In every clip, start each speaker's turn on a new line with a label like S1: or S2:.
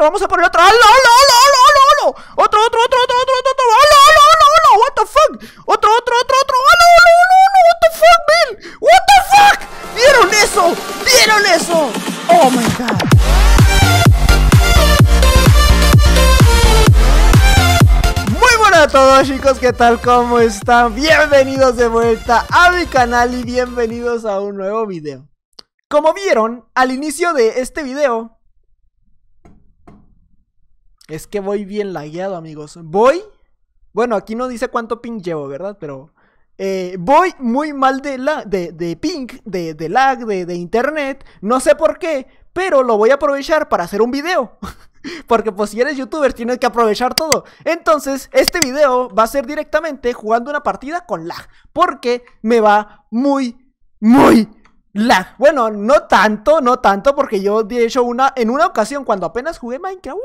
S1: vamos a poner otro. ¡Hala, hala, hala, hala, hala! Otro, otro, otro, otro, otro, otro, ¡Hala, hala, halo, halo, halo, what the fuck! Otro, otro, otro, otro, ¡hala, ¡Hola, hola, hola! what the fuck, Bill! ¡What the fuck! ¡Vieron eso! ¡Vieron eso! ¡Oh, my God! Muy Hola a todos chicos, ¿qué tal? ¿Cómo están? Bienvenidos de vuelta a mi canal y bienvenidos a un nuevo video. Como vieron, al inicio de este video es que voy bien lagueado, amigos. Voy. Bueno, aquí no dice cuánto ping llevo, ¿verdad? Pero. Eh, voy muy mal de, la, de, de ping, de, lag, de, de internet. No sé por qué, pero lo voy a aprovechar para hacer un video. Porque pues si eres youtuber tienes que aprovechar todo. Entonces, este video va a ser directamente jugando una partida con lag. Porque me va muy, muy, la, bueno, no tanto, no tanto, porque yo de hecho una, en una ocasión cuando apenas jugué Minecraft,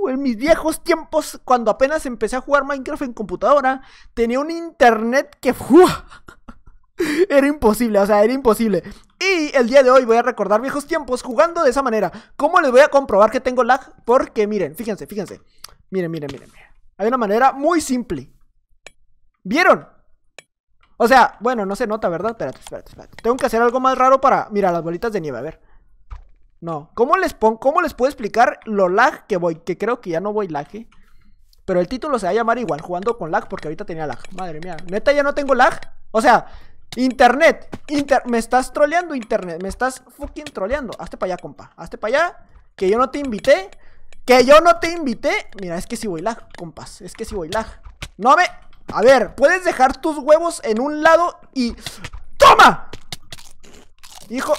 S1: uh, en mis viejos tiempos, cuando apenas empecé a jugar Minecraft en computadora, tenía un internet que era imposible, o sea, era imposible. Y el día de hoy voy a recordar viejos tiempos jugando de esa manera. ¿Cómo les voy a comprobar que tengo lag? Porque miren, fíjense, fíjense. Miren, miren, miren, miren. Hay una manera muy simple. ¿Vieron? O sea, bueno, no se nota, ¿verdad? Espérate, espérate, espérate. Tengo que hacer algo más raro para... Mira, las bolitas de nieve, a ver. No. ¿Cómo les, ¿Cómo les puedo explicar lo lag que voy? Que creo que ya no voy lag, ¿eh? Pero el título se va a llamar igual, jugando con lag, porque ahorita tenía lag. Madre mía, neta, ya no tengo lag. O sea, internet, inter... me estás troleando, internet, me estás fucking troleando. Hazte para allá, compa, hazte para allá, que yo no te invité, que yo no te invité. Mira, es que si sí voy lag, compas, es que si sí voy lag. No me, a ver, puedes dejar tus huevos en un lado y... ¡Toma! Hijo...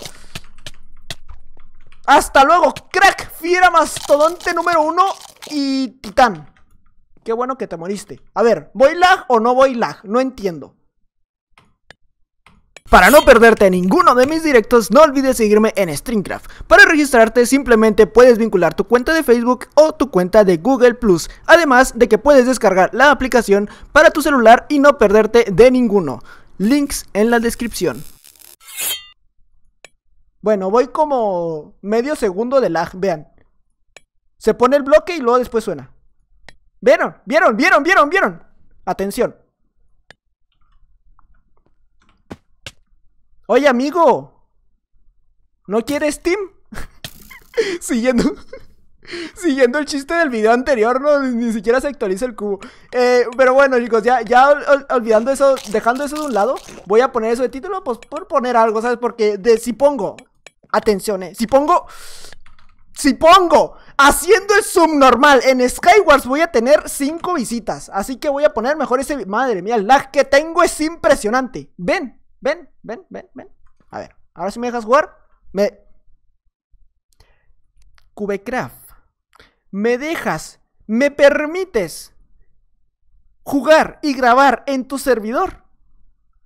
S1: Hasta luego, crack, fiera mastodonte número uno y titán. Qué bueno que te moriste. A ver, ¿voy lag o no voy lag? No entiendo. Para no perderte ninguno de mis directos, no olvides seguirme en Streamcraft. Para registrarte simplemente puedes vincular tu cuenta de Facebook o tu cuenta de Google Plus, además de que puedes descargar la aplicación para tu celular y no perderte de ninguno. Links en la descripción. Bueno, voy como medio segundo de lag, vean. Se pone el bloque y luego después suena. ¿Vieron? ¿Vieron? ¿Vieron? ¿Vieron? ¿Vieron? Atención. Oye, amigo. ¿No quieres Steam? Siguiendo. Siguiendo el chiste del video anterior, ¿no? Ni siquiera se actualiza el cubo. Eh, pero bueno, chicos, ya, ya olvidando eso, dejando eso de un lado, voy a poner eso de título, pues por poner algo, ¿sabes? Porque de, si pongo, atención, eh, si pongo, si pongo haciendo el subnormal normal en Skywars voy a tener 5 visitas. Así que voy a poner mejor ese... Madre mía, el lag que tengo es impresionante. Ven, Ven, ven, ven, ven. A ver, ahora si me dejas jugar. Me. Cubecraft. Me dejas, me permites jugar y grabar en tu servidor.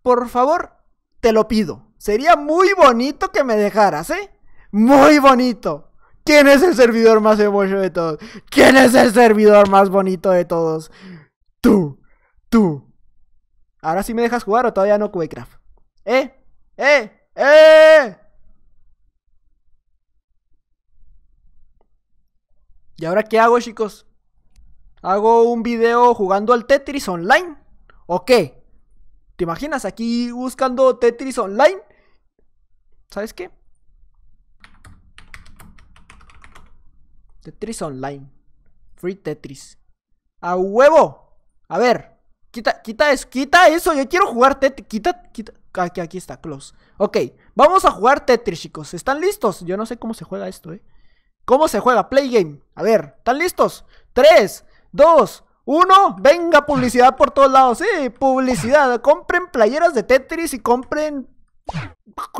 S1: Por favor, te lo pido. Sería muy bonito que me dejaras, ¿eh? Muy bonito. ¿Quién es el servidor más hermoso de todos? ¿Quién es el servidor más bonito de todos? Tú, tú. Ahora si me dejas jugar o todavía no, Cubecraft. ¡Eh! ¡Eh! ¡Eh! ¿Y ahora qué hago, chicos? ¿Hago un video jugando al Tetris online? ¿O qué? ¿Te imaginas aquí buscando Tetris online? ¿Sabes qué? Tetris online. Free Tetris. ¡A huevo! A ver, quita, quita eso, quita eso. Yo quiero jugar Tetris. Quita, quita. Aquí, está, close. Ok, vamos a jugar Tetris, chicos. ¿Están listos? Yo no sé cómo se juega esto, ¿eh? ¿Cómo se juega? Play game. A ver, ¿están listos? 3, 2, 1. Venga, publicidad por todos lados. Sí, publicidad. Compren playeras de Tetris y compren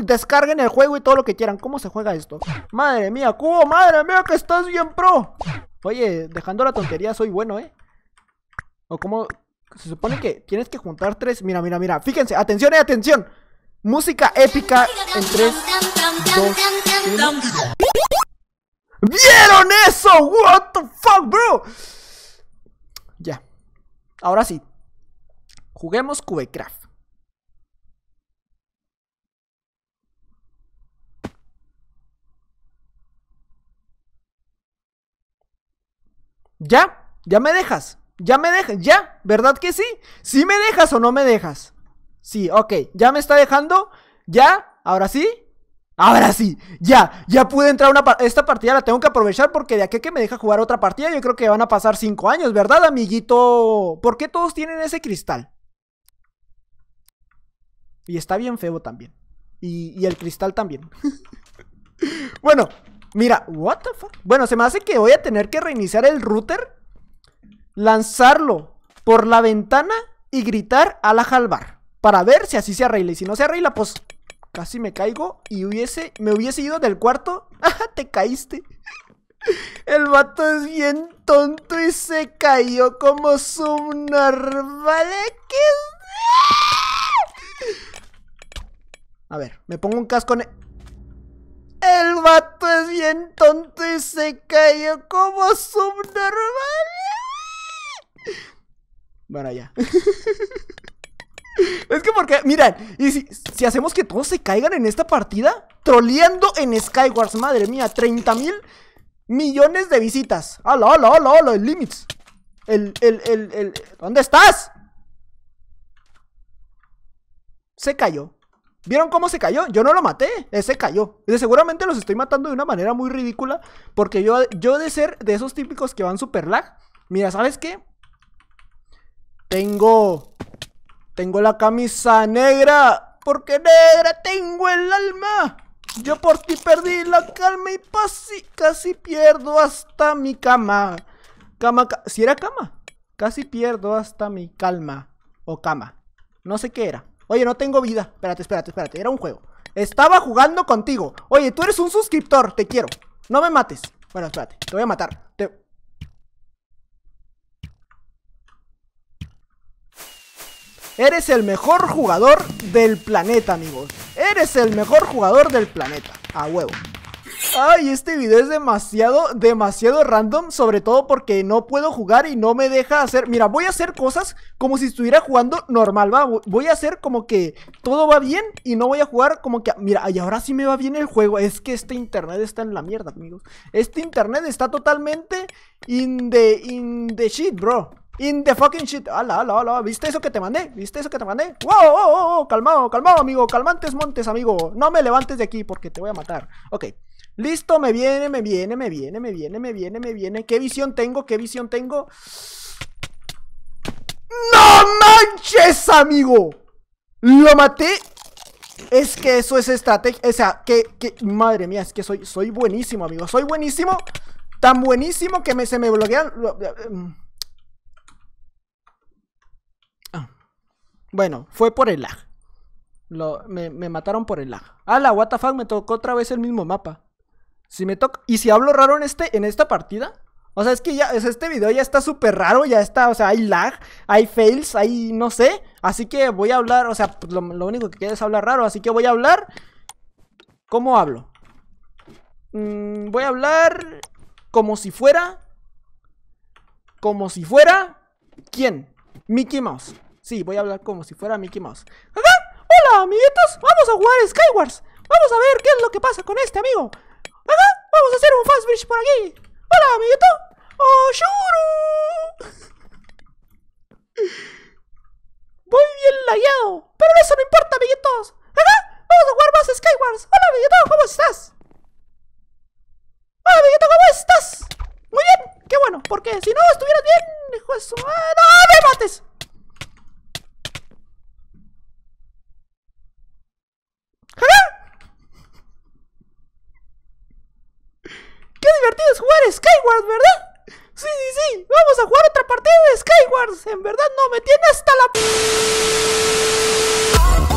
S1: descarguen el juego y todo lo que quieran. ¿Cómo se juega esto? Madre mía, Cubo, madre mía, que estás bien pro. Oye, dejando la tontería, soy bueno, ¿eh? ¿O cómo, se supone que tienes que juntar tres. Mira, mira, mira. Fíjense, atención y eh, atención. Música épica en tres, ¿Vieron eso? What the fuck, bro? Ya. Ahora sí. Juguemos Cubecraft. Ya, ya me dejas. ¿Ya me dejas? ¿Ya? ¿Verdad que sí? ¿Sí me dejas o no me dejas? Sí, ok. ¿Ya me está dejando? ¿Ya? ¿Ahora sí? Ahora sí, ya, ya pude entrar una partida esta partida, la tengo que aprovechar porque de aquí que me deja jugar otra partida, yo creo que van a pasar cinco años, ¿verdad, amiguito? ¿Por qué todos tienen ese cristal? Y está bien feo también. Y, y el cristal también. bueno, mira, what the fuck. Bueno, se me hace que voy a tener que reiniciar el router lanzarlo por la ventana y gritar a la jalbar para ver si así se arregla. Y si no se arregla, pues casi me caigo y hubiese, me hubiese ido del cuarto. ¡Ah, te caíste. El vato es bien tonto y se cayó como subnormal. A ver, me pongo un casco en... El vato es bien tonto y se cayó como subnormal. Bueno, ya. Es que porque, mira y si, hacemos que todos se caigan en esta partida, troleando en Skywars, madre mía, 30 mil millones de visitas. ¡Hola, hola, hola, hola! El Limits. El, el, el, ¿Dónde estás? Se cayó. ¿Vieron cómo se cayó? Yo no lo maté, se cayó. Y seguramente los estoy matando de una manera muy ridícula. Porque yo, yo de ser de esos típicos que van super lag. Mira, ¿sabes qué? Tengo... Tengo la camisa negra. Porque negra tengo el alma. Yo por ti perdí la calma y casi, casi pierdo hasta mi cama. Cama, si era cama. Casi pierdo hasta mi calma. O cama. No sé qué era. Oye, no tengo vida. Espérate, espérate, espérate. Era un juego. Estaba jugando contigo. Oye, tú eres un suscriptor. Te quiero. No me mates. Bueno, espérate. Te voy a matar. Te... Eres el mejor jugador del planeta, amigos. Eres el mejor jugador del planeta. A huevo. Ay, este video es demasiado, demasiado random, sobre todo porque no puedo jugar y no me deja hacer... Mira, voy a hacer cosas como si estuviera jugando normal, va, voy a hacer como que todo va bien y no voy a jugar como que... Mira, y ahora sí me va bien el juego, es que este internet está en la mierda, amigos. Este internet está totalmente in the, in the shit, bro. In the fucking shit. Ala, ala, ala. ¿Viste eso que te mandé? ¿Viste eso que te mandé? ¡Wow! Oh, oh, Calmado, calmado, amigo. Calmantes montes, amigo. No me levantes de aquí porque te voy a matar. Ok. Listo, me viene, me viene, me viene, me viene, me viene, me viene. ¿Qué visión tengo? ¿Qué visión tengo? ¡No manches, amigo! Lo maté. Es que eso es estrategia. O sea, que, que. Madre mía, es que soy, soy buenísimo, amigo. Soy buenísimo. Tan buenísimo que me, se me bloquean. Eh, mm. Bueno, fue por el lag. Lo, me, mataron por el lag. Ah, la WTF me tocó otra vez el mismo mapa. Si me toca. Y si hablo raro en este, en esta partida. O sea, es que ya, es este video ya está súper raro, ya está, o sea, hay lag, hay fails, hay no sé. Así que voy a hablar, o sea, lo, único que queda es hablar raro, así que voy a hablar. ¿Cómo hablo? Mm, voy a hablar como si fuera. Como si fuera. ¿Quién? Mickey Mouse. Sí, voy a hablar como si fuera Mickey Mouse. ¡Hola, amiguitos! ¡Vamos a jugar Skywars! ¡Vamos a ver qué es lo que pasa con este amigo! ¡Ajá! ¡Vamos a hacer un fast bridge por aquí! ¡Hola, amiguito! ¡Oh, shuru! Voy bien layado, pero eso no importa, amiguitos. ¡Ajá! ¡Vamos a jugar más Skywars! ¡Hola, amiguito! ¿Cómo estás? ¡Hola, amiguito! ¿Cómo estás? Muy bien, qué bueno, porque si no estuvieras bien, hijo de su... ¡Ah, ¡No me mates! es jugar Skyward, ¿verdad? Sí, sí, sí, vamos a jugar otra partida de Skyward. En verdad no me tiene hasta la...